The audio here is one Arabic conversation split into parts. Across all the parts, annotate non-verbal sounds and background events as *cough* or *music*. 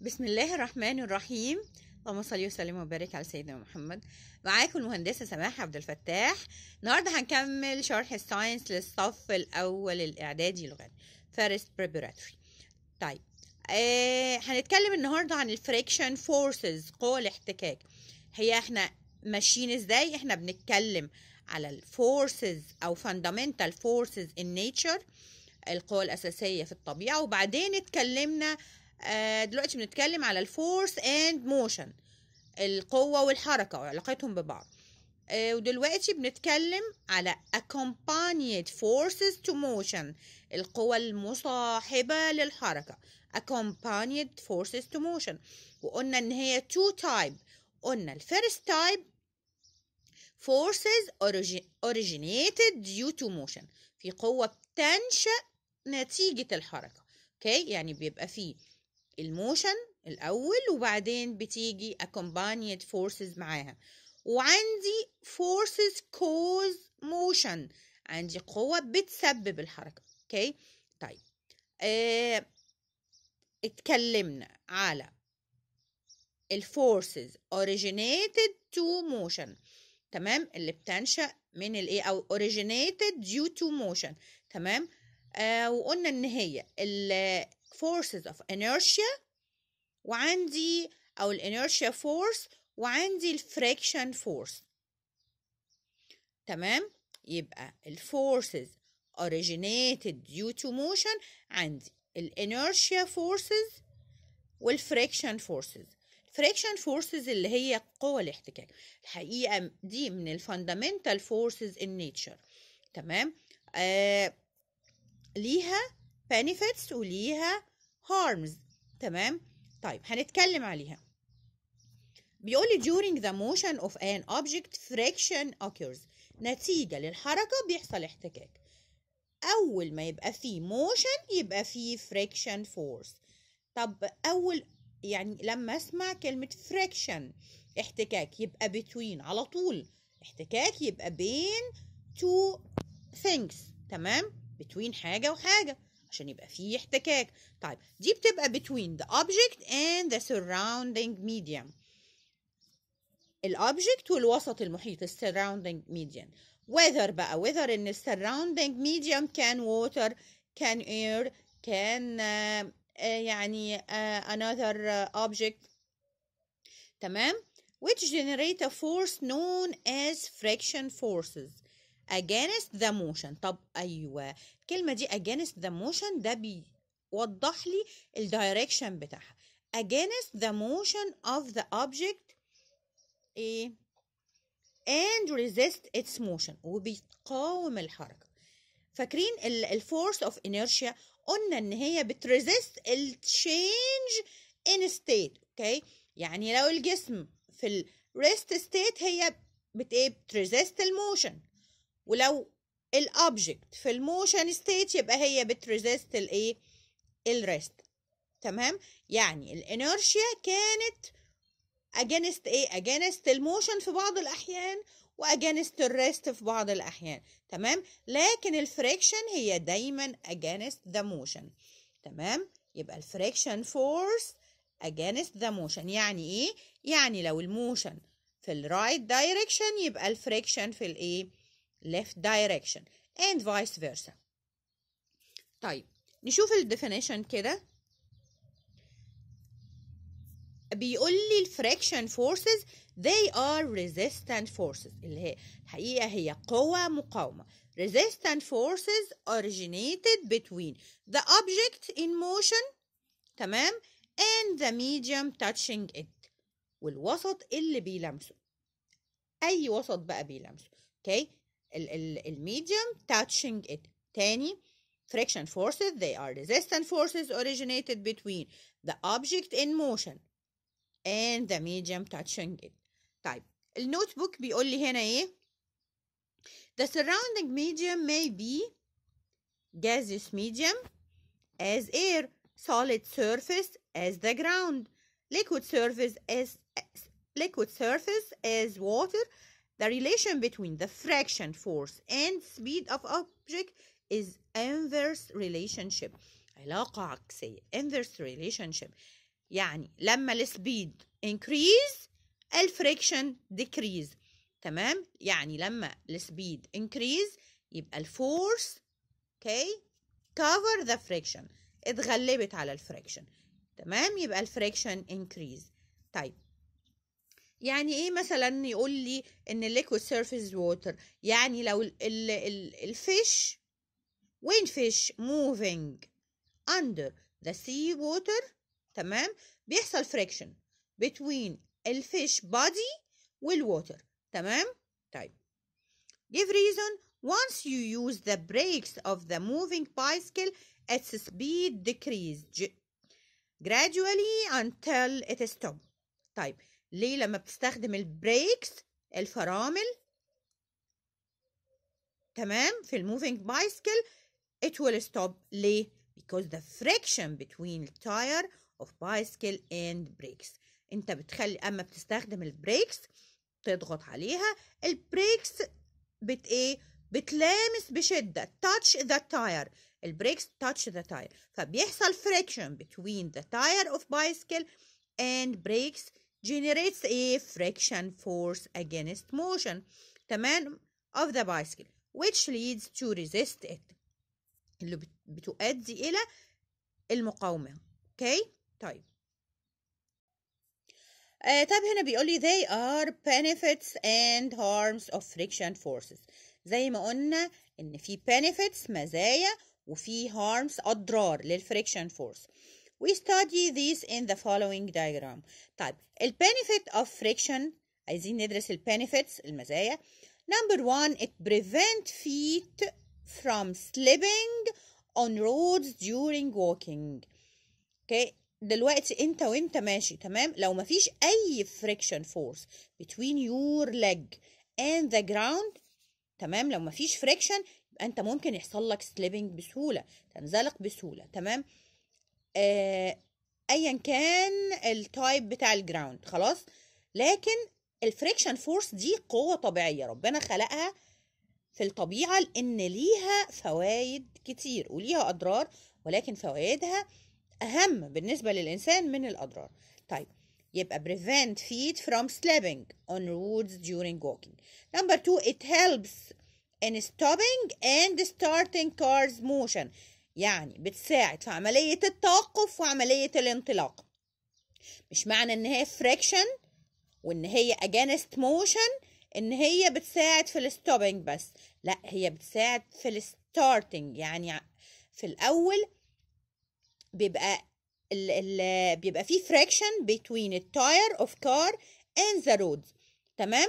بسم الله الرحمن الرحيم اللهم صل وسلم وبارك على سيدنا محمد معاكم المهندسه سماح عبد الفتاح النهارده هنكمل شرح الساينس للصف الاول الاعدادي لغات فيرست بريبراتوري طيب آه هنتكلم النهارده عن الفريكشن فورسز قوى الاحتكاك هي احنا ماشيين ازاي احنا بنتكلم على الفورسز او فاندامنتال فورسز ان نيتشر القوى الاساسيه في الطبيعه وبعدين اتكلمنا آه، دلوقتي بنتكلم على الفورس اند موشن القوة والحركة وعلاقتهم ببعض آه، ودلوقتي بنتكلم على accompanied forces to motion القوة المصاحبة للحركة accompanied forces to motion وقلنا ان هي two type قلنا الفيرست تايب forces originated due to motion في قوة بتنشأ نتيجة الحركة اوكي okay? يعني بيبقى فيه الموشن الأول وبعدين بتيجي accompanied forces معاها وعندي forces cause motion عندي قوة بتسبب الحركة اوكي okay. طيب اه اتكلمنا على الفورسز originated to motion تمام اللي بتنشأ من الايه او originated due to motion تمام آه وقلنا ان هي forces of inertia وعندي أو inertia force وعندي friction force تمام يبقى forces originated due to motion عندي inertia forces friction forces friction forces اللي هي قوى الاحتكاك الحقيقة دي من fundamental forces in nature تمام آه ليها benefits وليها harms تمام طيب هنتكلم عليها بيقول لي during the motion of an object friction occurs نتيجة للحركة بيحصل احتكاك أول ما يبقى فيه motion يبقى فيه friction force طب أول يعني لما أسمع كلمة friction احتكاك يبقى between على طول احتكاك يبقى بين two things تمام between حاجة وحاجة عشان يبقى فيه احتكاك طيب دي بتبقى between the object and the surrounding medium الاوبجكت والوسط المحيط السراوندينج medium وذر بقى وذر ان السراوندينج medium كان ووتر كان اير كان يعني انذر آه، object اوبجكت تمام which generate a force known as friction forces against the motion طب أيوة الكلمة دي against the motion ده بيوضح لي الدايركشن بتاعها against the motion of the object إيه and resist its motion وبيقاوم الحركة فاكرين الفورس اوف انيرشيا قلنا ان هي بتريزيست التشينج ان ستيت اوكي يعني لو الجسم في الريست ستيت هي بت ايه بتريزيست الموشن ولو الاوبجكت في الموشن ستيت يبقى هي بتريزيست الايه الريست تمام يعني الانيرشيا كانت اجينست ايه اجينست الموشن في بعض الاحيان واجينست الريست في بعض الاحيان تمام لكن الفريكشن هي دايما اجينست ذا موشن تمام يبقى الفريكشن فورس اجينست ذا موشن يعني ايه يعني لو الموشن في الرايت دايركشن يبقى الفريكشن في الايه left direction and vice versa طيب نشوف الديفينيشن كده بيقول لي الفريكشن فورسز they are resistant forces اللي هي الحقيقة هي قوة مقاومة resistant forces originated between the object in motion تمام and the medium touching it والوسط اللي بيلمسه أي وسط بقى بيلمسه okay medium touching it تاني friction forces they are resistant forces originated between the object in motion and the medium touching it طيب النوت بيقول لي هنا ايه the surrounding medium may be gaseous medium as air solid surface as the ground liquid surface as liquid surface as water the relation between the fraction force and speed of object is inverse relationship علاقة عكسية inverse relationship يعني لما السبيد increase الفريكشن decrease تمام يعني لما السبيد increase يبقى الفورس okay cover the friction اتغلبت على الفريكشن تمام يبقى الفريكشن increase طيب يعني ايه مثلا يقول لي ان الليكويد سيرفيس ووتر يعني لو ال ال ال الفيش وين فيش موفينج اندر ذا سي ووتر تمام بيحصل فريكشن بتوين الفيش بادي والووتر تمام طيب give reason once you use the brakes of the moving bicycle its speed decreases gradually until it stops طيب ليه لما بتستخدم البريكس الفرامل تمام في الموفينج بايسكل it will stop ليه because the friction between the tire of bicycle and brakes انت بتخلي اما بتستخدم البريكس تضغط عليها البريكس بت ايه بتلامس بشده touch the tire البريكس touch the tire فبيحصل friction between the tire of bicycle and brakes generates a friction force against motion تمام of the bicycle which leads to resist it اللي بتؤدي إلى المقاومة okay طيب آه طب هنا بيقول لي they are benefits and harms of friction forces زي ما قلنا ان في benefits مزايا وفي harms اضرار للفريكشن فورس We study these in the following diagram. طيب ال benefit of friction عايزين ندرس ال benefits المزايا. Number one, it prevents feet from slipping on roads during walking. Okay, دلوقتي انت وانت ماشي تمام لو مفيش اي friction force between your leg and the ground تمام لو مفيش friction يبقى انت ممكن يحصل لك slipping بسهولة تنزلق بسهولة تمام آه، ايا كان التايب بتاع الجراوند خلاص لكن الفريكشن فورس دي قوه طبيعيه ربنا خلقها في الطبيعه لان ليها فوائد كتير وليها اضرار ولكن فوائدها اهم بالنسبه للانسان من الاضرار طيب يبقى prevent feet from slipping on roads during walking number two it helps in stopping and starting cars motion يعني بتساعد في عملية التوقف وعملية الانطلاق مش معنى ان هي فريكشن وان هي اجانست موشن ان هي بتساعد في الستوبينج بس لا هي بتساعد في الستارتنج يعني في الاول بيبقى الـ الـ بيبقى في فريكشن بين التاير اوف كار and ذا رود تمام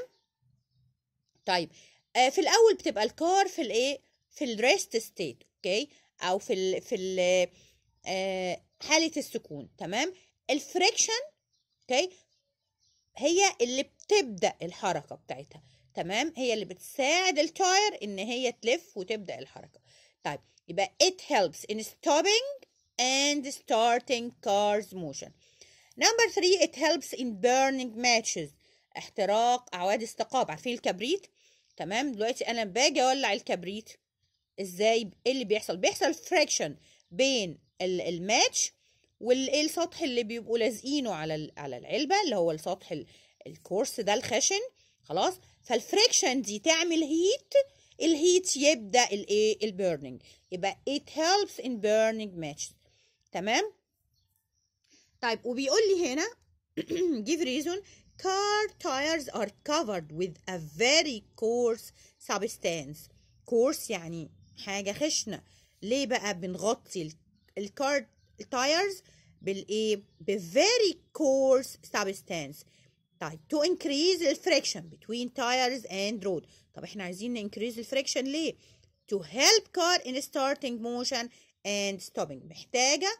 طيب آه في الاول بتبقى الكار في الايه في الريست ستيت اوكي او في ال في ال آه، حاله السكون تمام الفريكشن اوكي هي اللي بتبدا الحركه بتاعتها تمام هي اللي بتساعد التاير ان هي تلف وتبدا الحركه طيب يبقى it helps in stopping and starting cars motion number three it helps in burning matches احتراق اعواد استقاب عارفين الكبريت تمام دلوقتي انا باجي اولع الكبريت ازاي ايه اللي بيحصل بيحصل فريكشن بين الماتش والايه السطح اللي بيبقوا لازقينه على على العلبه اللي هو السطح الكورس ده الخشن خلاص فالفريكشن دي تعمل هيت الهيت يبدا الايه البيرنينج يبقى it helps in burning matches تمام طيب وبيقول لي هنا *clears throat* give reason car tires are covered with a very coarse substance coarse يعني حاجة خشنة ليه بقى بنغطي الكار تايرز بالايه بفيري coarse substance طيب to increase the friction between tires and road طب احنا عايزين increase الفريكشن ليه to help car in starting motion and stopping محتاجة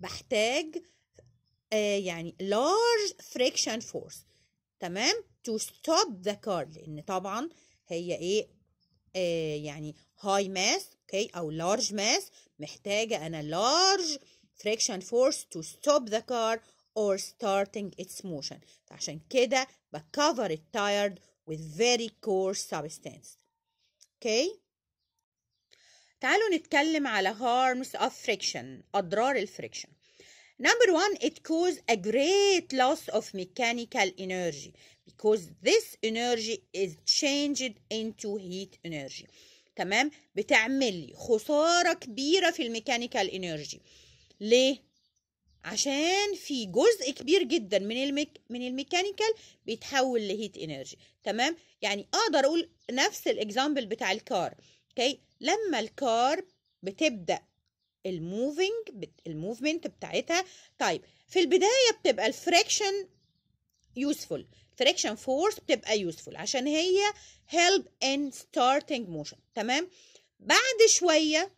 بحتاج آه يعني large friction force تمام to stop the car لان طبعا هي ايه آه، يعني هاي ماس اوكي او لارج ماس محتاجه انا لارج friction force to stop the car or starting its motion عشان كده بكفر التايرد with very coarse substance اوكي تعالوا نتكلم على harms of friction اضرار الفريكشن Number one, it causes a great loss of mechanical energy because this energy is changed into heat energy. تمام بتعمل لي خسارة كبيرة في الميكانيكال انرجي ليه عشان في جزء كبير جدا من الميك... من الميكانيكال بيتحول لهيت انرجي تمام يعني اقدر اقول نفس الاكزامبل بتاع الكار اوكي لما الكار بتبدا الموفينج الموفمنت بتاعتها طيب في البدايه بتبقى الفريكشن يوسفول فريكشن فورس بتبقى يوسفول عشان هي هيلب ان ستارتنج موشن تمام بعد شويه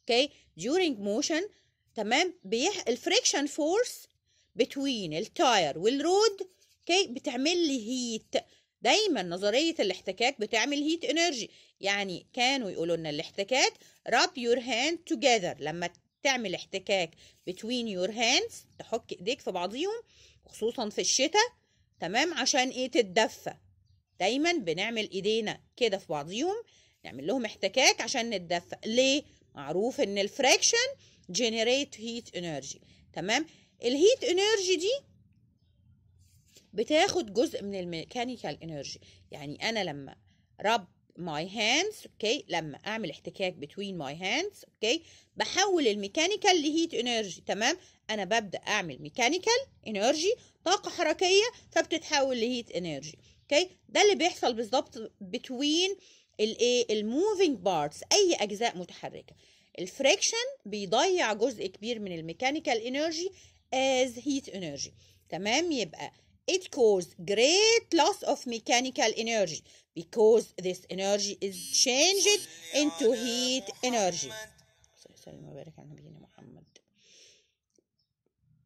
اوكي okay. موشن تمام الفريكشن فورس بتوين التاير والرود اوكي بتعمل لي هيت دايما نظرية الاحتكاك بتعمل هيت انرجي يعني كانوا يقولوا لنا الاحتكاك rub your hand together لما تعمل احتكاك between your hands تحك ايديك في بعضيهم خصوصا في الشتاء تمام عشان ايه تتدفى دايما بنعمل ايدينا كده في بعضيهم نعمل لهم احتكاك عشان نتدفى ليه معروف ان الفراكشن جنريت هيت انرجي تمام الهيت انرجي دي بتاخد جزء من الميكانيكال انرجي يعني انا لما رب ماي هاندز اوكي لما اعمل احتكاك بتوين ماي هاندز اوكي بحول الميكانيكال لهيت انرجي تمام انا ببدا اعمل ميكانيكال انرجي طاقه حركيه فبتتحول لهيت انرجي اوكي ده اللي بيحصل بالظبط بتوين الايه الموفينج بارتس اي اجزاء متحركه الفريكشن بيضيع جزء كبير من الميكانيكال انرجي از هيت انرجي تمام يبقى It caused great loss of mechanical energy because this energy is changed into heat energy.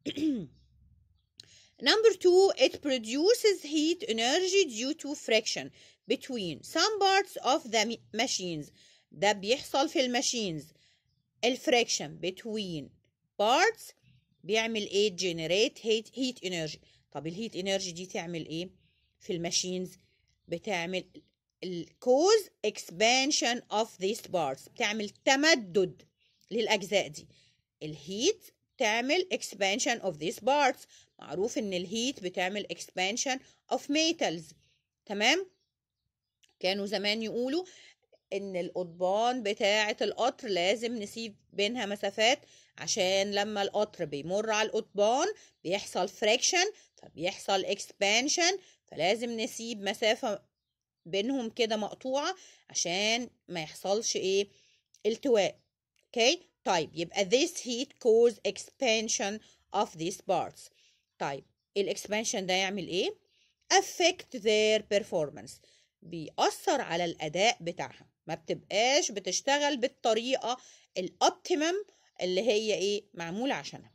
*clears throat* Number two, it produces heat energy due to friction between some parts of the machines. The بيحصل في الماشينز الفريكشن between parts بيعمل ايه generate heat, heat energy طب الهيت انرجي دي تعمل ايه في الماشينز بتعمل الكوز اكسبانشن اوف ذيس بارتس بتعمل تمدد للاجزاء دي الهيت تعمل expansion of these parts معروف ان الهيت بتعمل expansion of metals تمام كانوا زمان يقولوا ان القضبان بتاعة القطر لازم نسيب بينها مسافات عشان لما القطر بيمر على القضبان بيحصل فريكشن فبيحصل اكسبانشن فلازم نسيب مسافة بينهم كده مقطوعة عشان ما يحصلش ايه التواء اوكي okay? طيب يبقى this heat cause expansion of these parts طيب الاكسبانشن ده يعمل ايه affect their performance بيأثر على الأداء بتاعها ما بتبقاش بتشتغل بالطريقة الأوبتيمم اللي هي ايه معمولة عشانها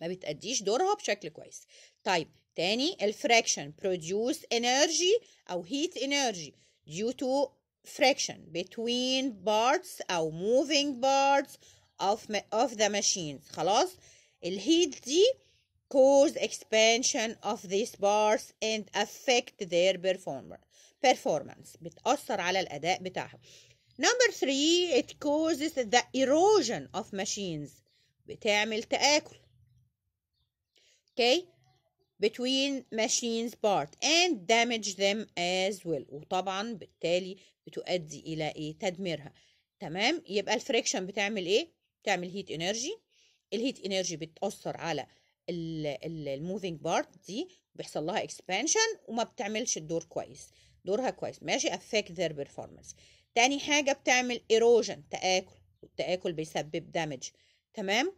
ما بتأديش دورها بشكل كويس طيب تاني الفراكشن produce energy أو heat energy due to friction between parts أو moving parts of, of the machines خلاص الهيت دي cause expansion of these parts and affect their performer. performance بتأثر على الأداء بتاعها. number three it causes the erosion of machines بتعمل تآكل okay between machines part and damage them as well وطبعا بالتالي بتؤدي الى ايه تدميرها تمام يبقى الفريكشن بتعمل ايه بتعمل هيت انرجي الهيت انرجي بتاثر على الموفينج بارت دي بيحصل لها اكسبانشن وما بتعملش الدور كويس دورها كويس ماشي افكت ذير بيرفورمانس تاني حاجه بتعمل ايروجن تاكل والتاكل بيسبب دامج تمام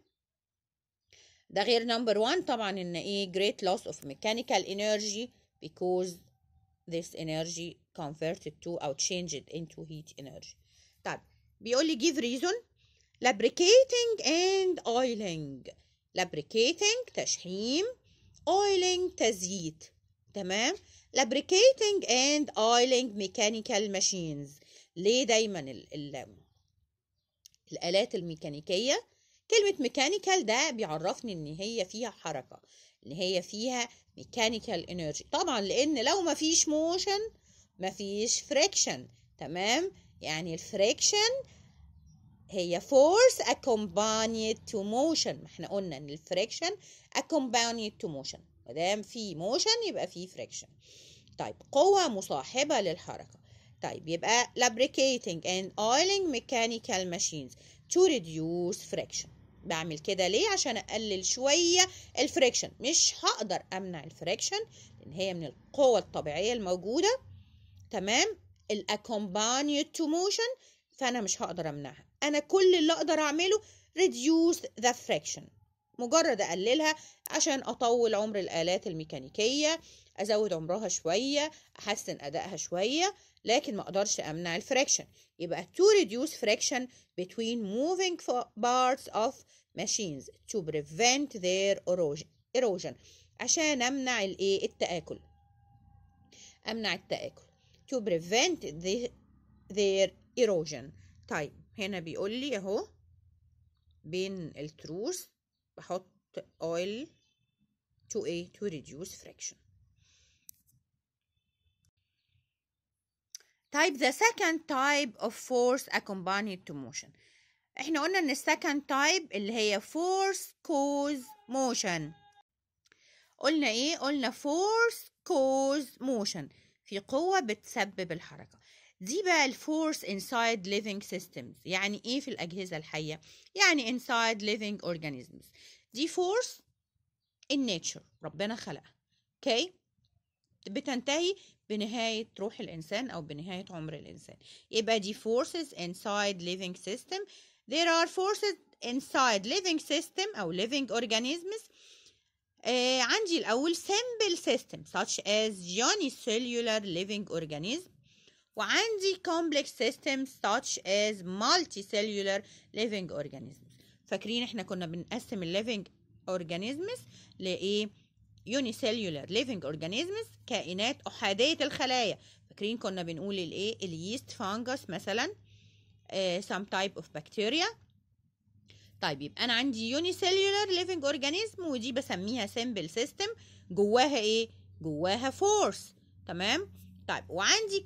ده غير نمبر 1 طبعا ان ايه great loss of mechanical energy because this energy converted to or changed into heat energy طيب بيقول لي give reason lubricating and oiling lubricating تشحيم oiling تزييت تمام lubricating and oiling mechanical machines ليه دايما ال ال الآلات الميكانيكية كلمة ميكانيكال ده بيعرفني إن هي فيها حركة إن هي فيها ميكانيكال انرجي طبعا لأن لو مفيش موشن مفيش فريكشن تمام يعني الفريكشن هي فورس accompanied to motion ما احنا قلنا ان الفريكشن accompanied to motion ما دام في موشن يبقى في فريكشن طيب قوة مصاحبة للحركة طيب يبقى lubricating and oiling mechanical machines to reduce friction بعمل كده ليه عشان اقلل شويه الفريكشن مش هقدر امنع الفريكشن لان هي من القوه الطبيعيه الموجوده تمام الاكومبانيت تو موشن فانا مش هقدر امنعها انا كل اللي اقدر اعمله reduce the friction مجرد أقللها عشان أطول عمر الآلات الميكانيكية أزود عمرها شوية أحسن أدائها شوية لكن ما أقدرش أمنع الفراكشن يبقى to reduce friction between moving parts of machines to prevent their erosion عشان أمنع الإيه التآكل أمنع التآكل to prevent the, their erosion طيب هنا بيقول لي أهو بين التروس بحط oil to a to reduce friction طيب the second type of force accompanied to motion احنا قلنا ان second type اللي هي force cause motion قلنا ايه قلنا force cause motion في قوة بتسبب الحركة دي بقى الفورس inside living systems يعني ايه في الاجهزه الحيه يعني inside living organisms دي فورس نيتشر ربنا خلقها اوكي بتنتهي بنهاية روح الإنسان أو بنهاية عمر الإنسان يبقى دي forces inside living سيستم there are forces inside living system أو living organisms آه عندي الأول simple system such as unicellular living organism وعندي complex systems such as multicellular living organisms فاكرين احنا كنا بنقسم living organisms لايه unicellular living organisms كائنات احاديه الخلايا فاكرين كنا بنقول الايه اليست فانجس مثلا some type of bacteria طيب يبقى انا عندي unicellular living organism ودي بسميها simple system جواها ايه جواها force تمام طيب وعندي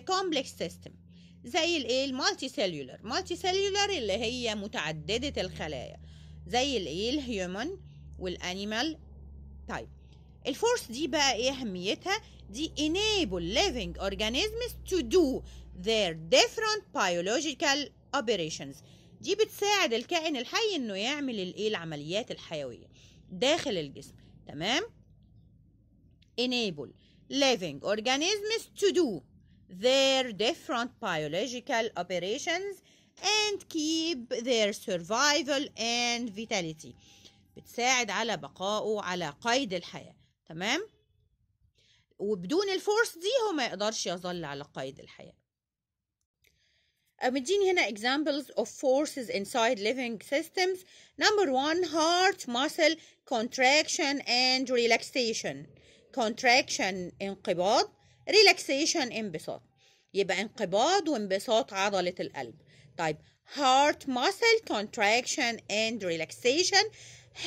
كومبلكس سيستم آه، زي الايه المالتي سيلولر مالتي سيلولر اللي هي متعدده الخلايا زي الايه الهيومن والانيمال طيب الفورس دي بقى ايه اهميتها دي enable living organisms to do their different biological operations دي بتساعد الكائن الحي انه يعمل الايه العمليات الحيويه داخل الجسم تمام enable living organisms to do their different biological operations and keep their survival and vitality بتساعد على بقائه على قيد الحياة تمام وبدون الفورس دي هو ما يقدرش يظل على قيد الحياة مديني هنا examples of forces inside living systems number one heart muscle contraction and relaxation contraction انقباض relaxation انبساط يبقى انقباض وانبساط عضلة القلب طيب heart muscle contraction and relaxation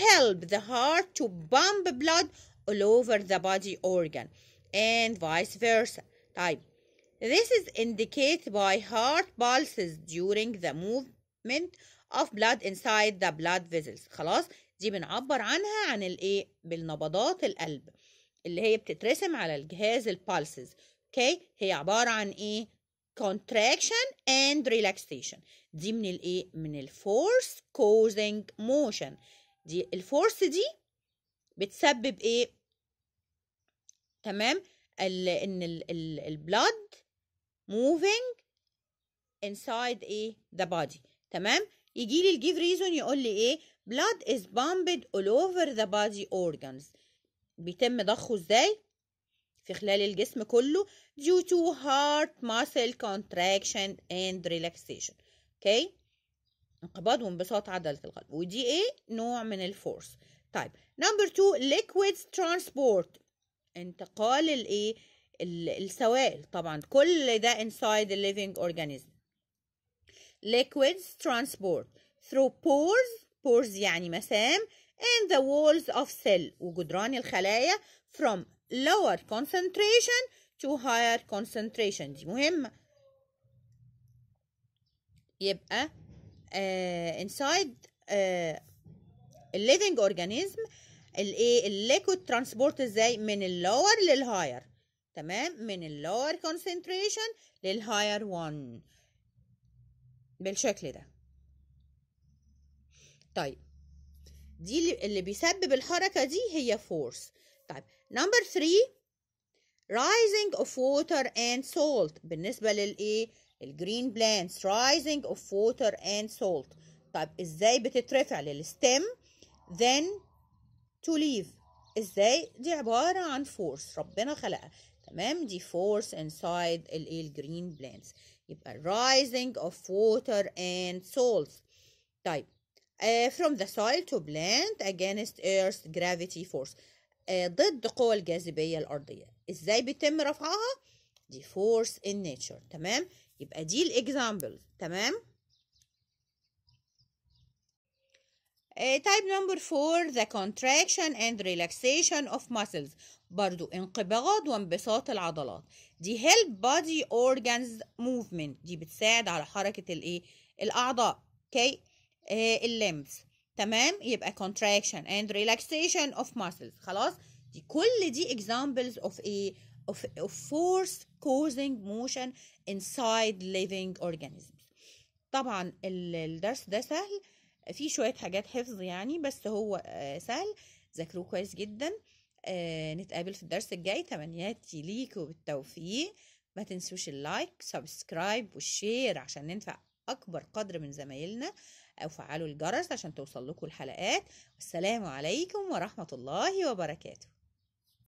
help the heart to pump blood all over the body organ and vice versa طيب this is indicated by heart pulses during the movement of blood inside the blood vessels خلاص دي بنعبر عنها عن الايه بالنبضات القلب اللي هي بتترسم على الجهاز البالسز اوكي هي عباره عن ايه contraction and relaxation دي من الايه من الفورس causing motion دي الفورس دي بتسبب ايه تمام الـ ان البلد moving inside ايه the body تمام يجي لي الجيف ريزون يقول لي ايه blood is pumped all over the body organs بيتم ضخه ازاي في خلال الجسم كله due to heart muscle contraction and relaxation اوكي okay. انقباض وانبساط عضلة القلب ودي ايه نوع من الفورس طيب نمبر 2 liquids transport انتقال الايه السوائل طبعا كل ده inside the living organism liquids transport through pores pores يعني مسام in the walls of cell وجدران الخلايا from lower concentration to higher concentration دي مهمة يبقى uh, inside uh, living organism الايه الليكويد ترانسبورت ازاي من اللور للهاير تمام من اللور كونسنتريشن للهاير وان بالشكل ده طيب دي اللي بيسبب الحركة دي هي force طيب نمبر 3 rising of water and salt بالنسبة للإيه؟ الجرين plants rising of water and salt طيب إزاي بتترفع للستم then to leave إزاي دي عبارة عن force ربنا خلقها تمام دي force inside الإيه الجرين plants يبقى rising of water and salt طيب uh, from the soil to plant against earth gravity force uh, ضد قوى الجاذبية الأرضية إزاي بيتم رفعها دي force in nature تمام يبقى دي الإجزامبل تمام uh, type number four the contraction and relaxation of muscles برضو انقباض وانبساط العضلات دي help body organs movement دي بتساعد على حركة الايه الأعضاء okay آه، اللمبس تمام يبقى contraction and relaxation of muscles خلاص دي كل دي examples of a of, of force causing motion inside living organisms طبعا الدرس ده سهل في شوية حاجات حفظ يعني بس هو آه، سهل ذاكروه كويس جدا آه، نتقابل في الدرس الجاي تمنياتي ليكوا بالتوفيق ما تنسوش اللايك سبسكرايب والشير عشان ننفع أكبر قدر من زمايلنا أو فعلوا الجرس عشان توصل لكم الحلقات والسلام عليكم ورحمة الله وبركاته